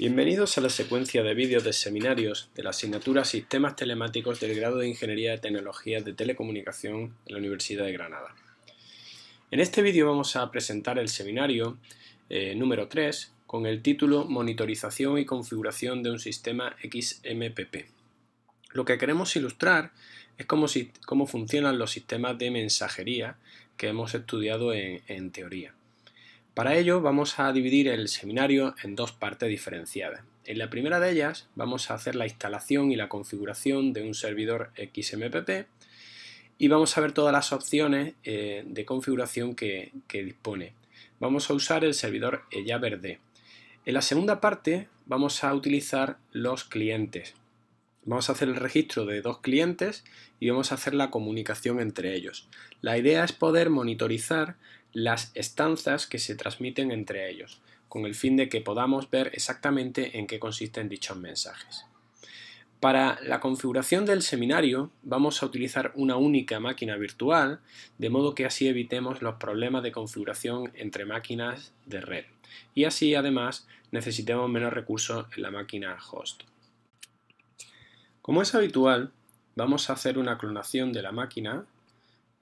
Bienvenidos a la secuencia de vídeos de seminarios de la asignatura Sistemas Telemáticos del grado de Ingeniería de Tecnologías de Telecomunicación en la Universidad de Granada. En este vídeo vamos a presentar el seminario eh, número 3 con el título Monitorización y configuración de un sistema XMPP. Lo que queremos ilustrar es cómo, funcionan los sistemas de mensajería que hemos estudiado en teoría. Para ello vamos a dividir el seminario en dos partes diferenciadas. En la primera de ellas vamos a hacer la instalación y la configuración de un servidor XMPP y vamos a ver todas las opciones eh, de configuración que, que, dispone. Vamos a usar el servidor Ella Verde. En la segunda parte vamos a utilizar los clientes vamos a hacer el registro de dos clientes y vamos a hacer la comunicación entre ellos. La idea es poder monitorizar las estanzas que se transmiten entre ellos, con el fin de que podamos ver exactamente en qué consisten dichos mensajes. Para la configuración del seminario vamos a utilizar una única máquina virtual, de modo que así evitemos los problemas de configuración entre máquinas de red y así además necesitemos menos recursos en la máquina host. Como es habitual, vamos a hacer una clonación de la máquina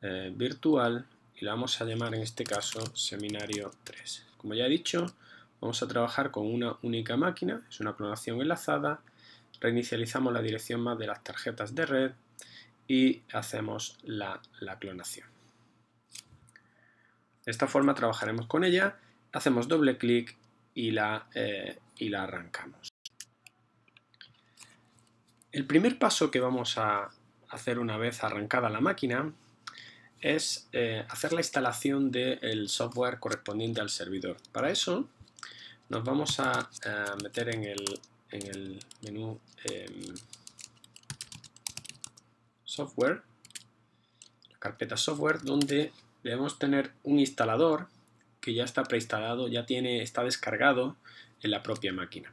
eh, virtual y la vamos a llamar en este caso seminario 3. Como ya he dicho, vamos a trabajar con una única máquina, es una clonación enlazada, reinicializamos la dirección más de las tarjetas de red y hacemos la, clonación. De esta forma trabajaremos con ella, hacemos doble clic y la eh, arrancamos. El primer paso que vamos a hacer una vez arrancada la máquina es eh, hacer la instalación del software correspondiente al servidor. Para eso nos vamos a, eh, meter en el, menú em, software, la carpeta software, donde debemos tener un instalador que ya está preinstalado, ya tiene, está descargado en la propia máquina.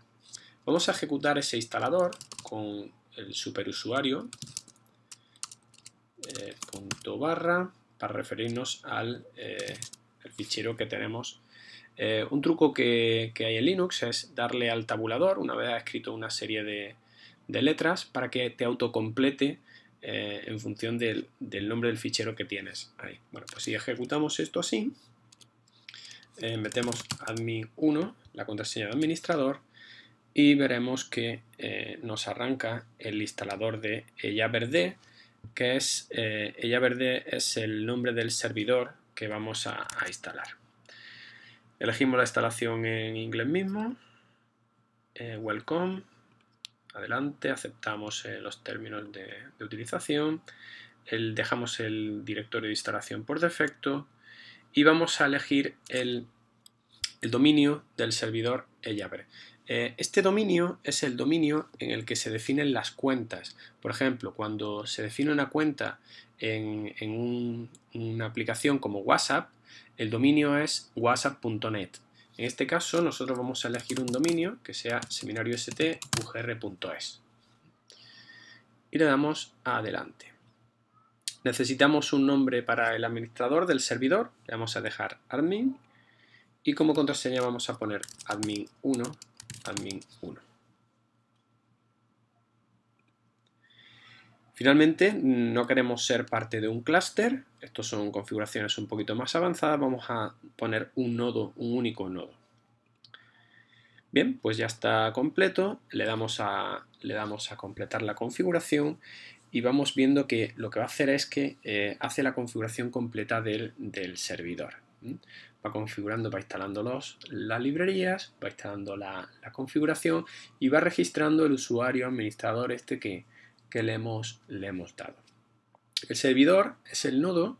Vamos a ejecutar ese instalador con el superusuario eh, punto barra para referirnos al eh, el fichero que tenemos. Eh, un truco que, hay en Linux es darle al tabulador una vez ha escrito una serie de, letras para que te autocomplete en función del, del, nombre del fichero que tienes. Ahí. Bueno, pues si ejecutamos esto así, metemos admin1, la contraseña de administrador, y veremos que eh, nos arranca el instalador de ella verde que es eh, es el nombre del servidor que vamos a, instalar elegimos la instalación en inglés mismo eh, welcome adelante aceptamos eh, los términos de, utilización el, dejamos el directorio de instalación por defecto y vamos a elegir el, dominio del servidor Ellabre. Eh, este dominio es el dominio en el que se definen las cuentas. Por ejemplo, cuando se define una cuenta en, una aplicación como WhatsApp, el dominio es whatsapp.net. En este caso, nosotros vamos a elegir un dominio que sea seminariost.ugr.es. Y le damos a adelante. Necesitamos un nombre para el administrador del servidor. Le vamos a dejar admin. Y como contraseña vamos a poner admin1 también uno Finalmente, no queremos ser parte de un clúster. Estos son configuraciones un poquito más avanzadas. Vamos a poner un nodo, un único nodo. Bien, pues ya está completo. Le damos a, le damos a completar la configuración y vamos viendo que lo que va a hacer es que eh, hace la configuración completa del, del servidor va configurando, va instalando las librerías, va instalando la, la, configuración y va registrando el usuario administrador este que, le, hemos, le, hemos, dado. El servidor es el nodo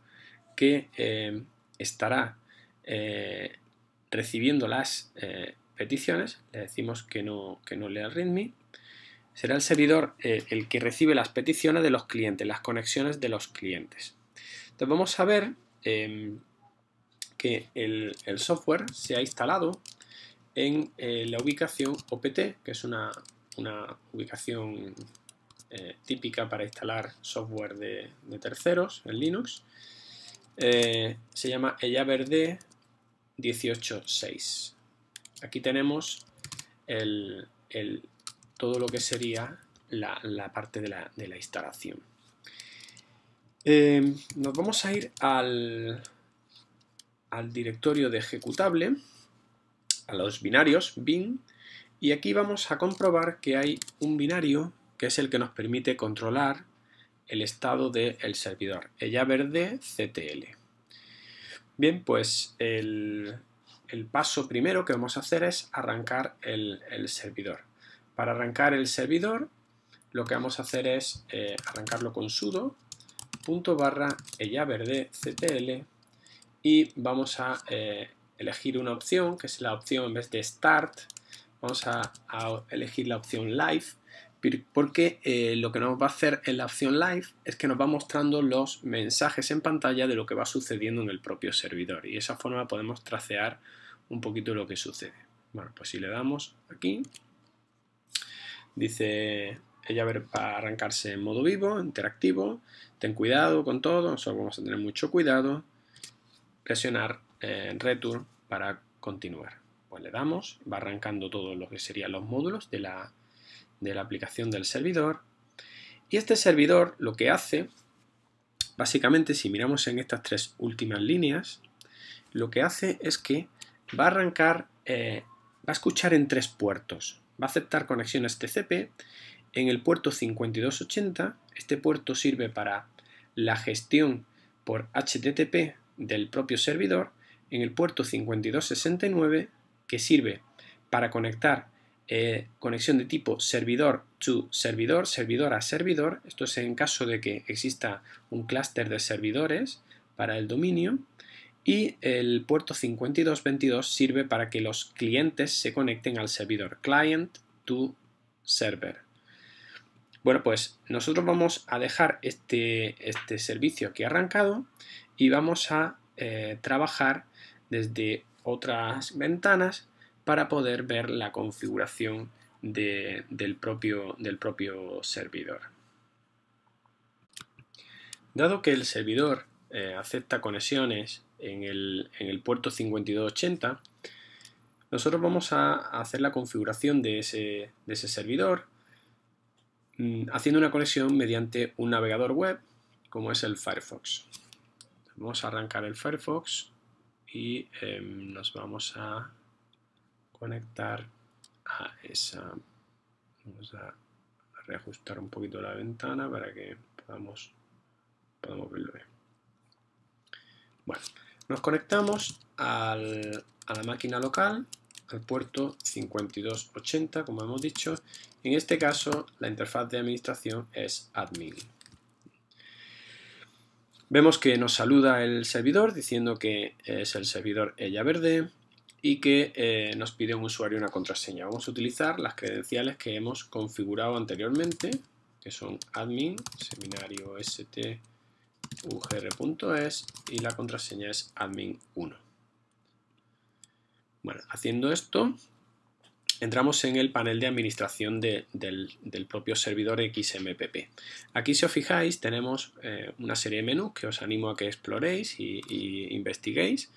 que eh, estará eh, recibiendo las eh, peticiones, le decimos que no, que no lea el README, será el servidor el que recibe las peticiones de los clientes, las conexiones de los clientes. Entonces vamos a ver el, software se ha instalado en eh, la ubicación OPT, que es una, ubicación eh, típica para instalar software de, terceros en Linux. Eh, se llama verde 18.6. Aquí tenemos todo lo que sería la, parte de la instalación. nos vamos a ir al, al directorio de ejecutable, a los binarios, bin, y aquí vamos a comprobar que hay un binario que es el que nos permite controlar el estado del servidor, ella verde CTL. Bien, pues el, paso primero que vamos a hacer es arrancar el, el, servidor. Para arrancar el servidor, lo que vamos a hacer es eh, arrancarlo con sudo punto barra ella verde ctl y vamos a eh, elegir una opción, que es la opción en vez de Start, vamos a, elegir la opción Live, porque eh, lo que nos va a hacer en la opción Live es que nos va mostrando los mensajes en pantalla de lo que va sucediendo en el propio servidor y de esa forma podemos tracear un poquito lo que sucede. Bueno, pues si le damos aquí, dice ella va a arrancarse en modo vivo, interactivo, ten cuidado con todo, nosotros vamos a tener mucho cuidado, presionar en eh, Return para continuar. Pues le damos, va arrancando todo lo que serían los módulos de la, aplicación del servidor. Y este servidor lo que hace, básicamente si miramos en estas tres últimas líneas, lo que hace es que va a arrancar, eh, va a escuchar en tres puertos. Va a aceptar conexiones TCP en el puerto 5280. Este puerto sirve para la gestión por HTTP del propio servidor en el puerto 5269 que sirve para conectar eh, conexión de tipo servidor to servidor, servidor a servidor, esto es en caso de que exista un clúster de servidores para el dominio, y el puerto 5222 sirve para que los clientes se conecten al servidor client to server. Bueno, pues nosotros vamos a dejar este, este servicio aquí arrancado y vamos a eh, trabajar desde otras ventanas para poder ver la configuración del, propio, servidor. Dado que el servidor eh, acepta conexiones en el, puerto 5280, nosotros vamos a hacer la configuración de ese servidor mm, haciendo una conexión mediante un navegador web como es el Firefox. Vamos a arrancar el Firefox y em, nos vamos a conectar a esa... Vamos a reajustar un poquito la ventana para que podamos, verlo bien. Bueno, nos conectamos a la máquina local, al puerto 5280, como hemos dicho. En este caso, la interfaz de administración es admin. Vemos que nos saluda el servidor diciendo que es el servidor Ella Verde y que eh, nos pide un usuario y una contraseña. Vamos a utilizar las credenciales que hemos configurado anteriormente, que son admin, seminario stugr.es y la contraseña es admin1. Bueno, haciendo esto entramos en el panel de administración del, propio servidor XMPP. Aquí si os fijáis tenemos eh, una serie de menús que os animo a que exploréis y, investiguéis,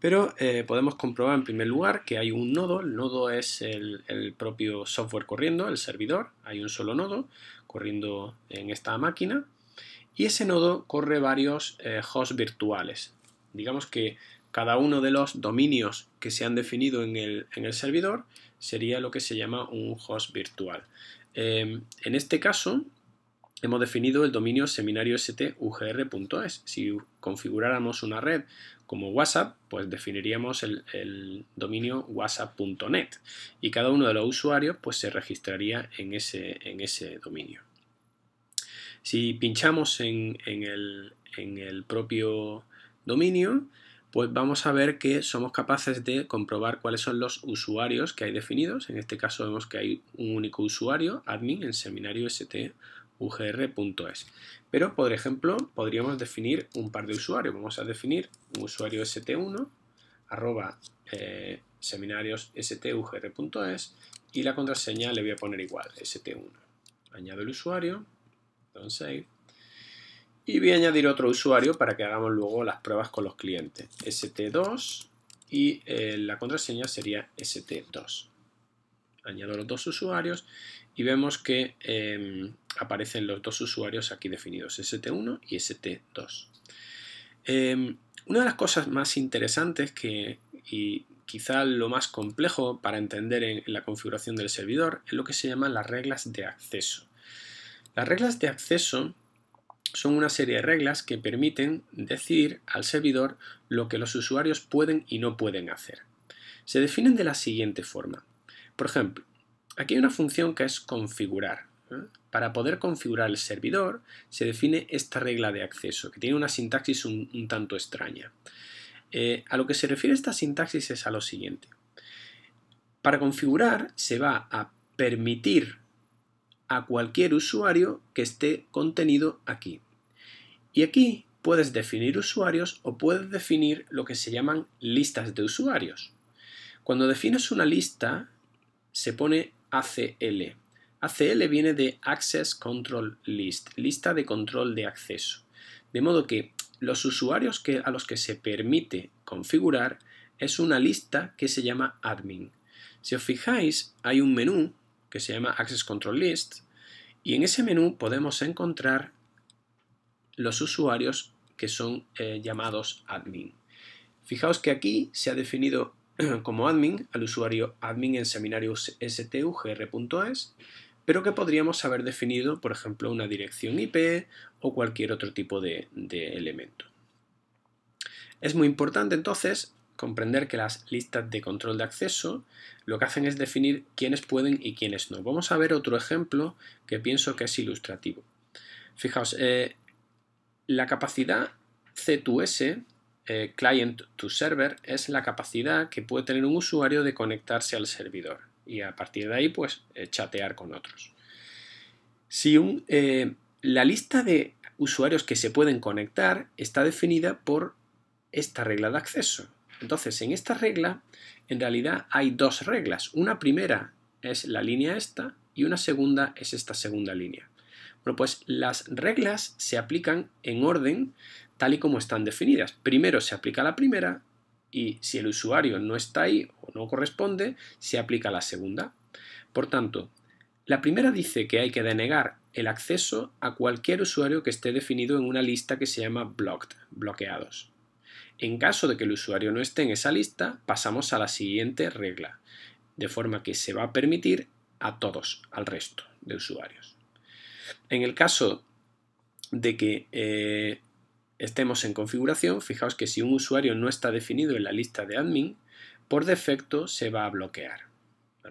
pero eh, podemos comprobar en primer lugar que hay un nodo, el nodo es el, propio software corriendo, el servidor, hay un solo nodo corriendo en esta máquina y ese nodo corre varios eh, hosts virtuales. Digamos que cada uno de los dominios que se han definido en el servidor sería lo que se llama un host virtual. Em, en este caso, hemos definido el dominio seminario Si configuráramos una red como WhatsApp, pues definiríamos el, dominio whatsapp.net y cada uno de los usuarios pues, se registraría en ese, en ese dominio. Si pinchamos el, en el propio dominio, pues vamos a ver que somos capaces de comprobar cuáles son los usuarios que hay definidos. En este caso vemos que hay un único usuario, admin, en seminario stugr.es. Pero, por ejemplo, podríamos definir un par de usuarios. Vamos a definir un usuario st1, arroba eh, seminarios stugr.es y la contraseña le voy a poner igual, st1. Añado el usuario, don save, y voy a añadir otro usuario para que hagamos luego las pruebas con los clientes. st2 y eh, la contraseña sería st2. Añado los dos usuarios y vemos que em, aparecen los dos usuarios aquí definidos, st1 y st2. Em, una de las cosas más interesantes que, y quizá lo más complejo para entender en la configuración del servidor es lo que se llaman las reglas de acceso. Las reglas de acceso son una serie de reglas que permiten decir al servidor lo que los usuarios pueden y no pueden hacer. Se definen de la siguiente forma. Por ejemplo, aquí hay una función que es configurar. ¿eh? Para poder configurar el servidor se define esta regla de acceso, que tiene una sintaxis un, tanto extraña. Eh, a lo que se refiere esta sintaxis es a lo siguiente. Para configurar se va a permitir a cualquier usuario que esté contenido aquí. Y aquí puedes definir usuarios o puedes definir lo que se llaman listas de usuarios. Cuando defines una lista, se pone ACL. ACL viene de Access Control List, lista de control de acceso. De modo que los usuarios que, a los que se permite configurar es una lista que se llama admin. Si os fijáis, hay un menú que se llama Access Control List y en ese menú podemos encontrar los usuarios que son eh, llamados admin. Fijaos que aquí se ha definido como admin al usuario admin en seminariosstugr.es, pero que podríamos haber definido, por ejemplo, una dirección IP o cualquier otro tipo de elemento. Es muy importante entonces comprender que las listas de control de acceso lo que hacen es definir quiénes pueden y quiénes no. Vamos a ver otro ejemplo que pienso que es ilustrativo. Fijaos, eh, la capacidad C2S, eh, Client to Server, es la capacidad que puede tener un usuario de conectarse al servidor y a partir de ahí pues eh, chatear con otros. Si la lista de usuarios que se pueden conectar está definida por esta regla de acceso. Entonces, en esta regla, en realidad hay dos reglas. Una primera es la línea esta y una segunda es esta segunda línea. Bueno, pues las reglas se aplican en orden tal y como están definidas. Primero se aplica la primera y si el usuario no está ahí o no corresponde, se aplica la segunda. Por tanto, la primera dice que hay que denegar el acceso a cualquier usuario que esté definido en una lista que se llama blocked, bloqueados. En caso de que el usuario no esté en esa lista, pasamos a la siguiente regla, de forma que se va a permitir a todos, al resto de usuarios. En el caso de que eh, estemos en configuración, fijaos que si un usuario no está definido en la lista de admin, por defecto se va a bloquear.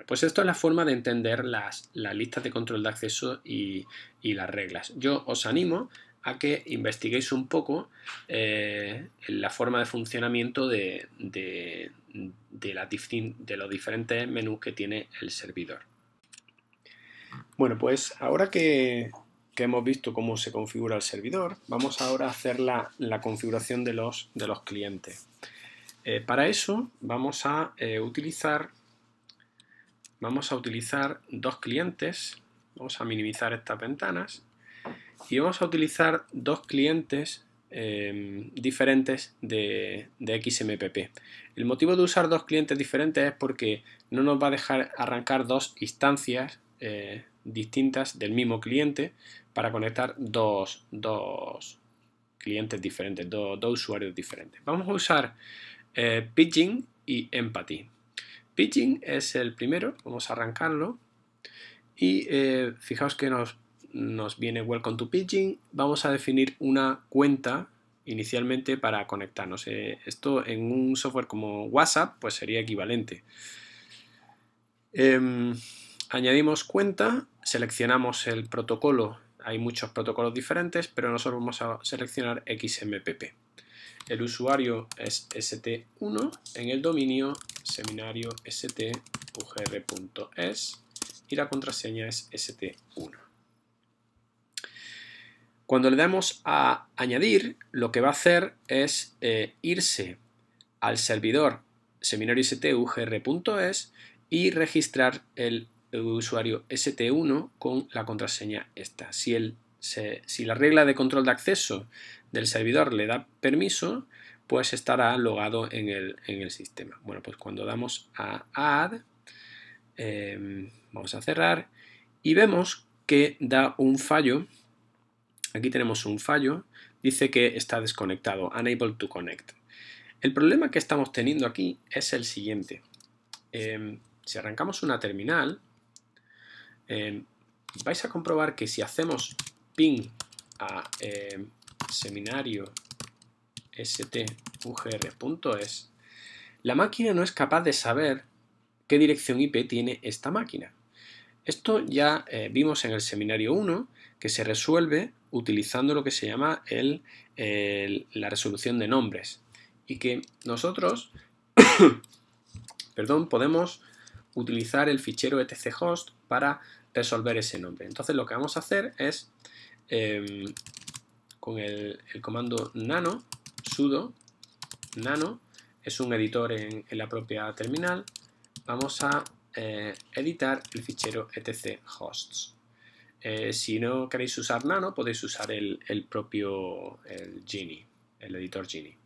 pues esto es la forma de entender las, listas de control de acceso y, y las reglas. Yo os animo a que investiguéis un poco eh, la forma de funcionamiento de, de, de, los diferentes menús que tiene el servidor. Bueno, pues ahora que, hemos visto cómo se configura el servidor, vamos ahora a hacer la, configuración de los, de los clientes. Eh, para eso vamos a eh, utilizar vamos a utilizar dos clientes. Vamos a minimizar estas ventanas y vamos a utilizar dos clientes em, diferentes de, de, XMPP. El motivo de usar dos clientes diferentes es porque no nos va a dejar arrancar dos instancias eh, distintas del mismo cliente para conectar dos, clientes diferentes, dos, usuarios diferentes. Vamos a usar eh, Pidgin y Empathy. Pidgin es el primero, vamos a arrancarlo y eh, fijaos que nos nos viene Welcome to Pidgin, vamos a definir una cuenta inicialmente para conectarnos. Eh, esto en un software como WhatsApp pues sería equivalente. Em, añadimos cuenta, seleccionamos el protocolo. Hay muchos protocolos diferentes, pero nosotros vamos a seleccionar XMPP. El usuario es st1 en el dominio seminario stugr.es e y la contraseña es st1. Cuando le damos a añadir, lo que va a hacer es eh, irse al servidor seminario e y registrar el usuario st1 con la contraseña esta. Si, si la regla de control de acceso del servidor le da permiso, pues estará logado en el, sistema. Bueno, pues cuando damos a add, em, vamos a cerrar y vemos que da un fallo Aquí tenemos un fallo, dice que está desconectado, unable to connect. El problema que estamos teniendo aquí es el siguiente. Em, si arrancamos una terminal, em, vais a comprobar que si hacemos ping a em, seminario stugr.es, la máquina no es capaz de saber qué dirección IP tiene esta máquina. Esto ya eh, vimos en el seminario 1 que se resuelve utilizando lo que se llama la resolución de nombres. Y que nosotros perdón, podemos utilizar el fichero etchost para resolver ese nombre. Entonces lo que vamos a hacer es em, con el, comando nano, sudo, nano, es un editor en, la propia terminal, vamos a eh, editar el fichero etc hosts. Eh, si no queréis usar Nano, podéis usar el, propio el Genie, el editor Genie.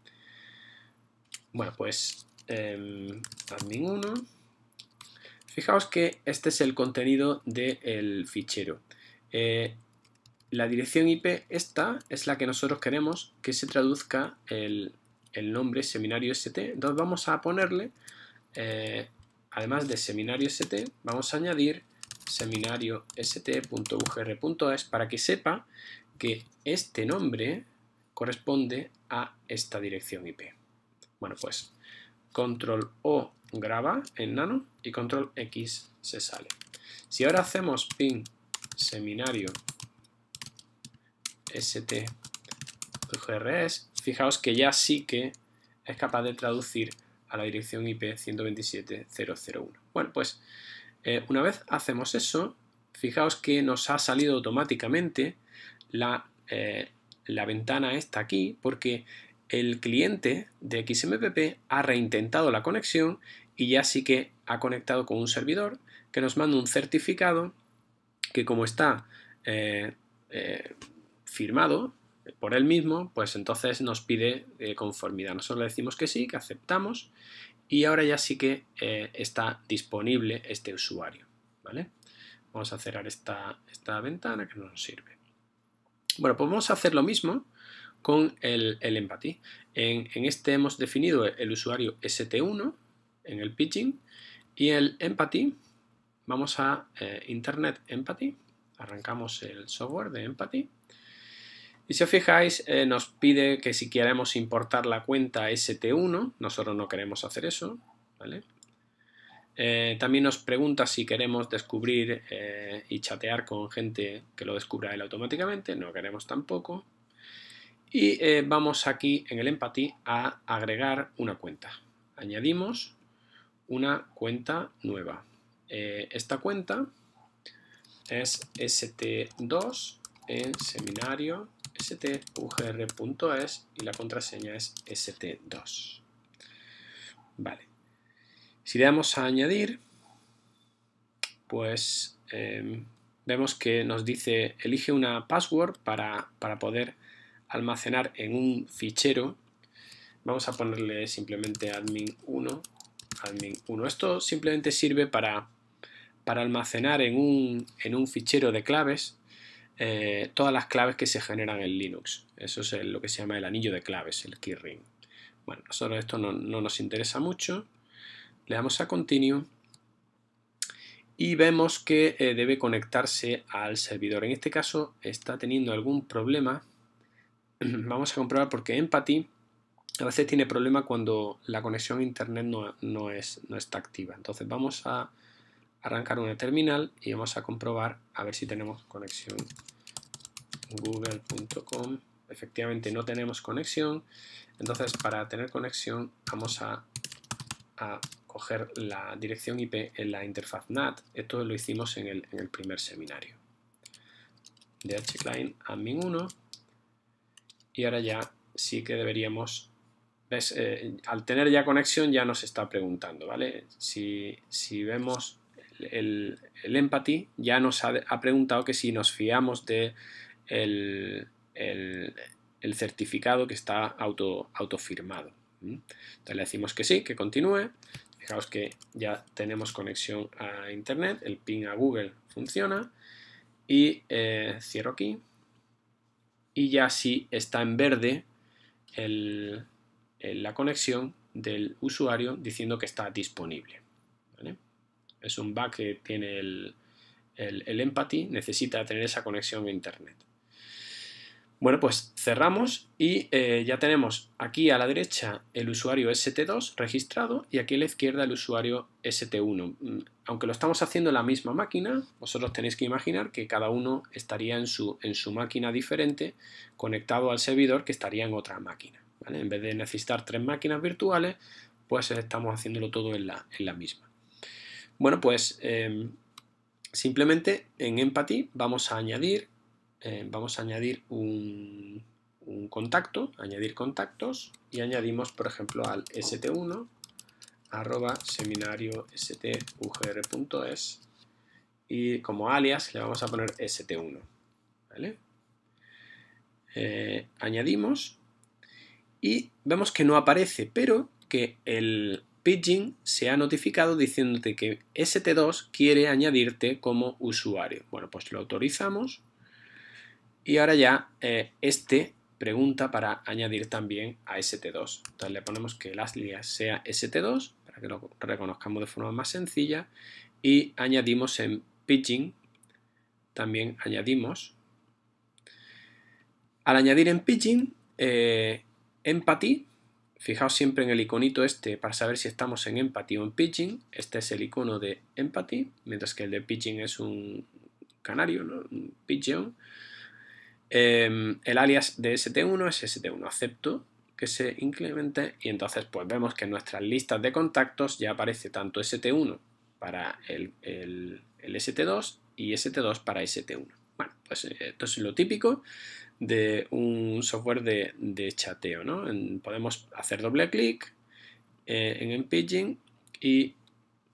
Bueno, pues eh, em, admin 1. Fijaos que este es el contenido del fichero. Eh, la dirección IP, esta, es la que nosotros queremos que se traduzca el, el nombre seminario ST. Entonces vamos a ponerle, eh, además de seminario ST, vamos a añadir seminario st.ugr.es para que sepa que este nombre corresponde a esta dirección IP. Bueno, pues control O graba en nano y control X se sale. Si ahora hacemos ping seminario st.ugr.es fijaos que ya sí que es capaz de traducir a la dirección IP 127.0.0.1. Bueno, pues eh, una vez hacemos eso, fijaos que nos ha salido automáticamente la, eh, ventana está aquí porque el cliente de XMPP ha reintentado la conexión y ya sí que ha conectado con un servidor que nos manda un certificado que como está eh, firmado por él mismo, pues entonces nos pide conformidad. Nosotros le decimos que sí, que aceptamos y ahora ya sí que eh, está disponible este usuario, ¿vale? Vamos a cerrar esta, esta ventana que no nos sirve. Bueno, pues vamos a hacer lo mismo con el, el empathy. En, este hemos definido el usuario st1 en el pitching y el empathy. Vamos a eh, internet empathy. Arrancamos el software de empathy y si os fijáis, eh, nos pide que si queremos importar la cuenta ST1, nosotros no queremos hacer eso, eh, también nos pregunta si queremos descubrir eh, y chatear con gente que lo descubra él automáticamente, no queremos tampoco. Y vamos aquí en el Empathy a agregar una cuenta. Añadimos una cuenta nueva. esta cuenta es ST2 en seminario stugr.es e y la contraseña es st2. Vale. Si le damos a añadir, pues em, vemos que nos dice elige una password para, para poder almacenar en un fichero. Vamos a ponerle simplemente admin1, admin1. Esto simplemente sirve para, para almacenar en un, en un fichero de claves eh, todas las claves que se generan en Linux. Eso es lo que se llama el anillo de claves, el keyring. ring. Bueno, nosotros esto no, nos interesa mucho. Le damos a Continue y vemos que eh, debe conectarse al servidor. En este caso está teniendo algún problema. Vamos a comprobar porque Empathy a veces tiene problema cuando la conexión a internet no, es, no está activa. Entonces vamos a arrancar una terminal y vamos a comprobar a ver si tenemos conexión google.com efectivamente no tenemos conexión entonces para tener conexión vamos a, coger la dirección IP en la interfaz NAT esto lo hicimos en el, primer seminario dhclient admin 1 y ahora ya sí que deberíamos eh, al tener ya conexión ya nos está preguntando vale si, si vemos el, el empathy ya nos ha, preguntado que si nos fiamos del certificado que está auto, autofirmado. Entonces le decimos que sí, que continúe. Fijaos que ya tenemos conexión a Internet, el pin a Google funciona. Y eh, cierro aquí. Y ya sí está en verde la conexión del usuario diciendo que está disponible es un bug que tiene el, el, empathy, necesita tener esa conexión a Internet. Bueno, pues cerramos y eh, ya tenemos aquí a la derecha el usuario ST2 registrado y aquí a la izquierda el usuario ST1. Mm, aunque lo estamos haciendo en la misma máquina, vosotros tenéis que imaginar que cada uno estaría en su, en su máquina diferente conectado al servidor que estaría en otra máquina. En vez de necesitar tres máquinas virtuales, pues estamos haciéndolo todo en la, en la misma. Bueno, pues em, simplemente en Empathy vamos a añadir, em, vamos a añadir un, contacto, añadir contactos y añadimos, por ejemplo, al st1 arroba seminario stugr.es y como alias le vamos a poner st1. ¿vale? Eh, añadimos y vemos que no aparece, pero que el, Pidgin se ha notificado diciéndote que ST2 quiere añadirte como usuario. Bueno, pues lo autorizamos y ahora ya eh, este pregunta para añadir también a ST2. Entonces le ponemos que el líneas sea ST2 para que lo reconozcamos de forma más sencilla y añadimos en Pidgin, también añadimos. Al añadir en Pidgin, eh, Empathy fijaos siempre en el iconito este para saber si estamos en empathy o en pitching. Este es el icono de empathy, mientras que el de pitching es un canario, un pigeon. Em, el alias de ST1 es ST1, acepto que se incremente y entonces pues vemos que en nuestras listas de contactos ya aparece tanto ST1 para el ST2 y ST2 para ST1. Bueno, pues eh, esto es lo típico de un software de, chateo, ¿no? podemos hacer doble clic eh, en Pidgin y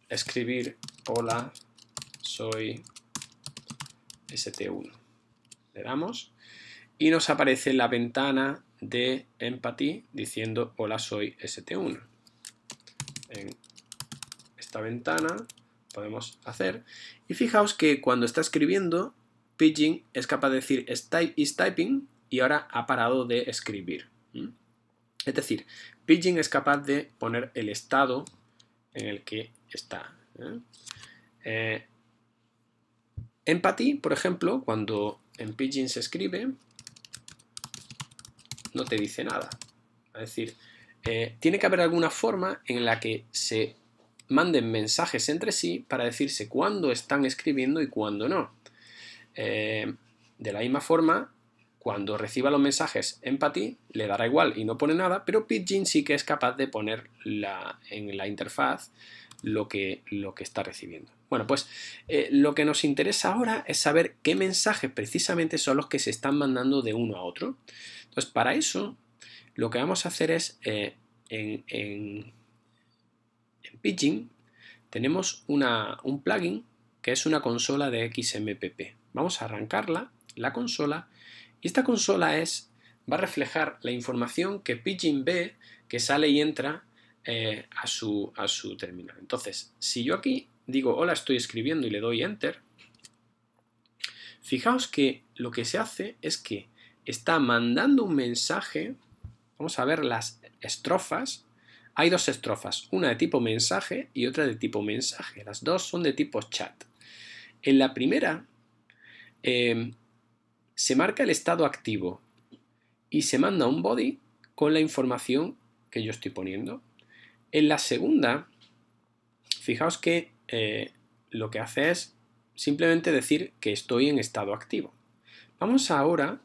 escribir hola, soy ST1. Le damos y nos aparece la ventana de Empathy diciendo hola, soy ST1. En esta ventana podemos hacer y fijaos que cuando está escribiendo Pidgin es capaz de decir is typing y ahora ha parado de escribir. Es decir, Pidgin es capaz de poner el estado en el que está. Eh, empathy, por ejemplo, cuando en Pidgin se escribe, no te dice nada. Es decir, eh, tiene que haber alguna forma en la que se manden mensajes entre sí para decirse cuándo están escribiendo y cuándo no. Eh, de la misma forma, cuando reciba los mensajes Empathy, le dará igual y no pone nada, pero Pidgin sí que es capaz de poner en la interfaz lo que, lo que está recibiendo. Bueno, pues eh, lo que nos interesa ahora es saber qué mensajes precisamente son los que se están mandando de uno a otro. Entonces, para eso, lo que vamos a hacer es, eh, en, en, Pidgin, tenemos un plugin que es una consola de XMPP. Vamos a arrancarla, la consola, y esta consola es, va a reflejar la información que Pidgin ve que sale y entra eh, a, su, a su terminal. Entonces, si yo aquí digo hola estoy escribiendo y le doy enter, fijaos que lo que se hace es que está mandando un mensaje, vamos a ver las estrofas, hay dos estrofas, una de tipo mensaje y otra de tipo mensaje, las dos son de tipo chat. En la primera Em, se marca el estado activo y se manda un body con la información que yo estoy poniendo. En la segunda, fijaos que eh, lo que hace es simplemente decir que estoy en estado activo. Vamos ahora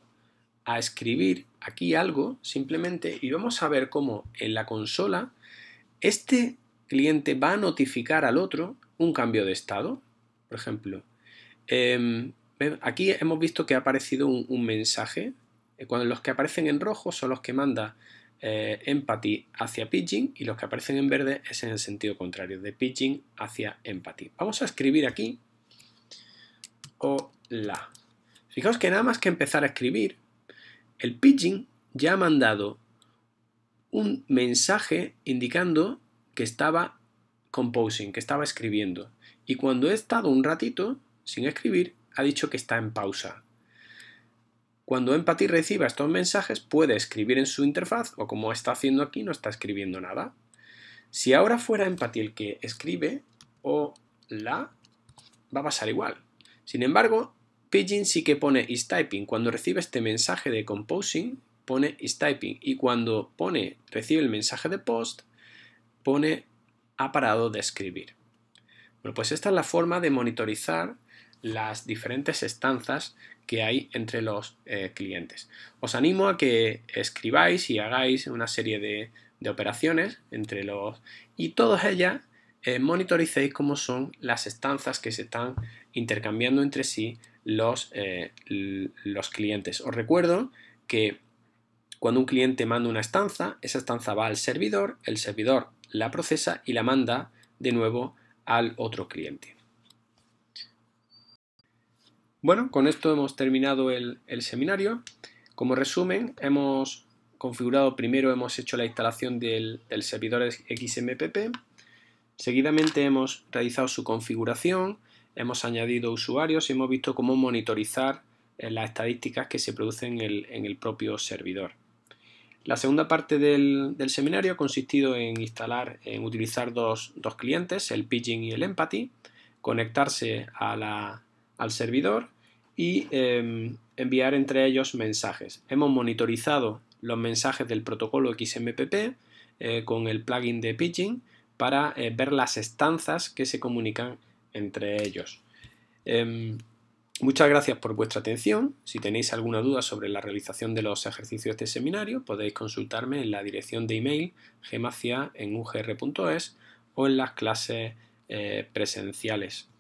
a escribir aquí algo simplemente y vamos a ver cómo en la consola este cliente va a notificar al otro un cambio de estado. Por ejemplo, em, Aquí hemos visto que ha aparecido un, mensaje. Eh, cuando los que aparecen en rojo son los que manda eh, empathy hacia pidgin y los que aparecen en verde es en el sentido contrario, de pidgin hacia empathy. Vamos a escribir aquí hola. Fijaos que nada más que empezar a escribir, el pidgin ya ha mandado un mensaje indicando que estaba composing, que estaba escribiendo. Y cuando he estado un ratito sin escribir, ha dicho que está en pausa. Cuando Empathy reciba estos mensajes puede escribir en su interfaz o como está haciendo aquí no está escribiendo nada. Si ahora fuera Empathy el que escribe o la, va a pasar igual. Sin embargo, Pidgin sí que pone is typing. Cuando recibe este mensaje de composing, pone is typing. Y cuando pone, recibe el mensaje de post, pone ha parado de escribir. Bueno, pues esta es la forma de monitorizar las diferentes estanzas que hay entre los eh, clientes. Os animo a que escribáis y hagáis una serie de, operaciones entre los y todas ellas eh, monitoricéis cómo son las estanzas que se están intercambiando entre sí los, eh, los clientes. Os recuerdo que cuando un cliente manda una estanza, esa estanza va al servidor, el servidor la procesa y la manda de nuevo al otro cliente. Bueno, con esto hemos terminado el, seminario. Como resumen, hemos configurado, primero hemos hecho la instalación del, servidor XMPP, seguidamente hemos realizado su configuración, hemos añadido usuarios y hemos visto cómo monitorizar eh, las estadísticas que se producen en el, propio servidor. La segunda parte del, seminario ha consistido en instalar, en utilizar dos, dos clientes, el Pidgin y el Empathy, conectarse a la, al servidor y em, enviar entre ellos mensajes. Hemos monitorizado los mensajes del protocolo XMPP eh, con el plugin de Pidgin para eh, ver las estanzas que se comunican entre ellos. Em, muchas gracias por vuestra atención. Si tenéis alguna duda sobre la realización de los ejercicios de este seminario, podéis consultarme en la dirección de email gemacia en o en las clases eh, presenciales.